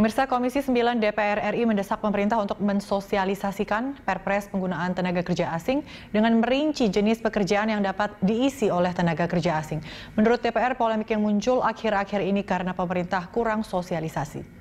Pemirsa Komisi 9 DPR RI mendesak pemerintah untuk mensosialisasikan perpres penggunaan tenaga kerja asing dengan merinci jenis pekerjaan yang dapat diisi oleh tenaga kerja asing. Menurut DPR, polemik yang muncul akhir-akhir ini karena pemerintah kurang sosialisasi.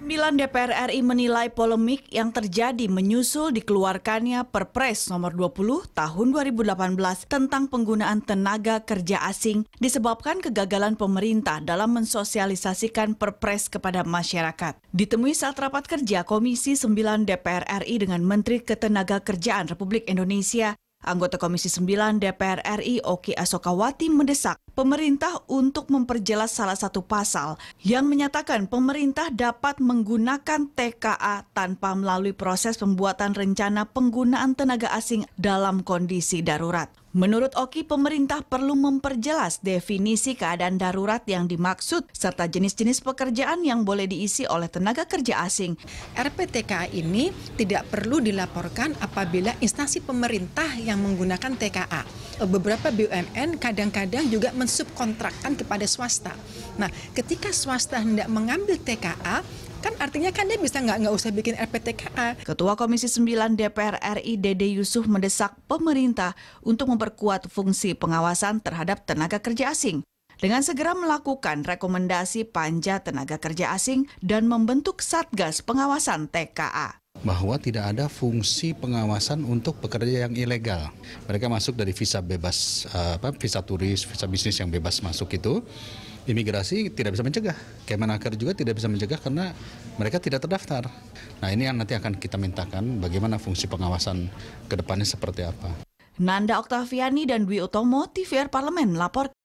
9 DPR RI menilai polemik yang terjadi menyusul dikeluarkannya Perpres nomor 20 tahun 2018 tentang penggunaan tenaga kerja asing disebabkan kegagalan pemerintah dalam mensosialisasikan Perpres kepada masyarakat. Ditemui saat rapat kerja Komisi 9 DPR RI dengan Menteri Ketenaga Kerjaan Republik Indonesia, Anggota Komisi 9 DPR RI Oki Asokawati mendesak pemerintah untuk memperjelas salah satu pasal yang menyatakan pemerintah dapat menggunakan TKA tanpa melalui proses pembuatan rencana penggunaan tenaga asing dalam kondisi darurat. Menurut Oki, pemerintah perlu memperjelas definisi keadaan darurat yang dimaksud serta jenis-jenis pekerjaan yang boleh diisi oleh tenaga kerja asing. RPTKA ini tidak perlu dilaporkan apabila instansi pemerintah yang menggunakan TKA. Beberapa BUMN kadang-kadang juga men mensubkontrakkan kepada swasta. Nah, ketika swasta hendak mengambil TKA, kan artinya kan dia bisa nggak nggak usah bikin RPTKA. Ketua Komisi 9 DPR RI Dede Yusuf mendesak pemerintah untuk memperkuat fungsi pengawasan terhadap tenaga kerja asing dengan segera melakukan rekomendasi panja tenaga kerja asing dan membentuk satgas pengawasan TKA bahwa tidak ada fungsi pengawasan untuk pekerja yang ilegal. Mereka masuk dari visa bebas eh, apa visa turis, visa bisnis yang bebas masuk itu. Imigrasi tidak bisa mencegah, Kemenaker juga tidak bisa mencegah karena mereka tidak terdaftar. Nah ini yang nanti akan kita mintakan bagaimana fungsi pengawasan kedepannya seperti apa. Nanda Oktaviani dan Dwi Utomo, TVR Parlemen, lapor